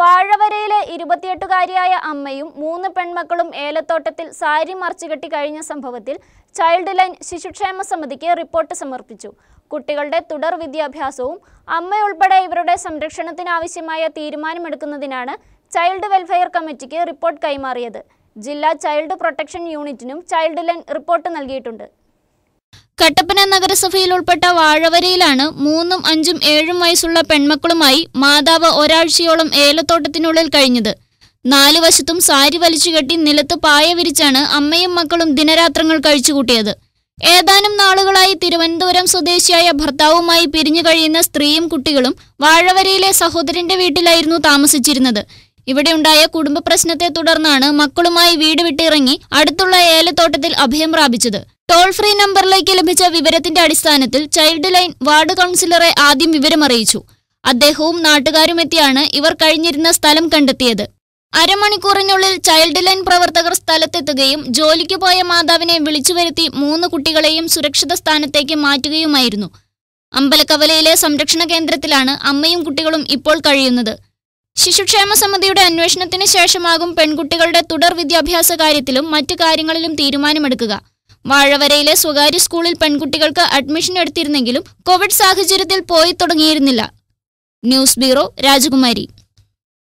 വാഴവരയിലെ ഇരുപത്തിയെട്ടുകാരിയായ അമ്മയും മൂന്ന് പെൺമക്കളും ഏലത്തോട്ടത്തിൽ സാരി മറിച്ചു കെട്ടി കഴിഞ്ഞ സംഭവത്തിൽ ചൈൽഡ് ലൈൻ ശിശുക്ഷേമ സമിതിക്ക് റിപ്പോർട്ട് സമർപ്പിച്ചു കുട്ടികളുടെ തുടർ വിദ്യാഭ്യാസവും അമ്മയുൾപ്പെടെ ഇവരുടെ സംരക്ഷണത്തിനാവശ്യമായ തീരുമാനമെടുക്കുന്നതിനാണ് ചൈൽഡ് വെൽഫെയർ കമ്മിറ്റിക്ക് റിപ്പോർട്ട് കൈമാറിയത് ജില്ലാ ചൈൽഡ് പ്രൊട്ടക്ഷൻ യൂണിറ്റിനും ചൈൽഡ് ലൈൻ റിപ്പോർട്ട് നൽകിയിട്ടുണ്ട് കട്ടപ്പന നഗരസഭയിൽ ഉൾപ്പെട്ട വാഴവരയിലാണ് മൂന്നും അഞ്ചും ഏഴും വയസ്സുള്ള പെൺമക്കളുമായി മാതാവ് ഒരാഴ്ചയോളം ഏലത്തോട്ടത്തിനുള്ളിൽ കഴിഞ്ഞത് നാലു വശത്തും സാരി വലിച്ചുകെട്ടി നിലത്ത് പായ വിരിച്ചാണ് അമ്മയും മക്കളും ദിനരാത്രങ്ങൾ കഴിച്ചുകൂട്ടിയത് ഏതാനും നാളുകളായി തിരുവനന്തപുരം സ്വദേശിയായ ഭർത്താവുമായി പിരിഞ്ഞു കഴിയുന്ന സ്ത്രീയും കുട്ടികളും വാഴവരയിലെ സഹോദരന്റെ വീട്ടിലായിരുന്നു താമസിച്ചിരുന്നത് ഉണ്ടായ കുടുംബ പ്രശ്നത്തെ തുടർന്നാണ് മക്കളുമായി വീട് വിട്ടിറങ്ങി അടുത്തുള്ള ഏലത്തോട്ടത്തിൽ അഭയം പ്രാപിച്ചത് ടോൾ ഫ്രീ നമ്പറിലേക്ക് ലഭിച്ച വിവരത്തിന്റെ അടിസ്ഥാനത്തിൽ ചൈൽഡ് ലൈൻ വാർഡ് കൗൺസിലറെ ആദ്യം വിവരമറിയിച്ചു അദ്ദേഹവും നാട്ടുകാരും എത്തിയാണ് ഇവർ കഴിഞ്ഞിരുന്ന സ്ഥലം കണ്ടെത്തിയത് അരമണിക്കൂറിനുള്ളിൽ ചൈൽഡ് ലൈൻ പ്രവർത്തകർ സ്ഥലത്തെത്തുകയും ജോലിക്ക് പോയ മാതാവിനെ വിളിച്ചുവരുത്തി മൂന്ന് കുട്ടികളെയും സുരക്ഷിത സ്ഥാനത്തേക്ക് മാറ്റുകയുമായിരുന്നു അമ്പലക്കവലയിലെ സംരക്ഷണ കേന്ദ്രത്തിലാണ് അമ്മയും കുട്ടികളും ഇപ്പോൾ കഴിയുന്നത് ശിശുക്ഷേമ സമിതിയുടെ അന്വേഷണത്തിന് ശേഷമാകും പെൺകുട്ടികളുടെ തുടർ വിദ്യാഭ്യാസ കാര്യത്തിലും മറ്റു കാര്യങ്ങളിലും തീരുമാനമെടുക്കുക വാഴവരയിലെ സ്വകാര്യ സ്കൂളിൽ പെൺകുട്ടികൾക്ക് അഡ്മിഷൻ എടുത്തിരുന്നെങ്കിലും കോവിഡ് സാഹചര്യത്തിൽ പോയി തുടങ്ങിയിരുന്നില്ല ന്യൂസ് ബ്യൂറോ രാജകുമാരി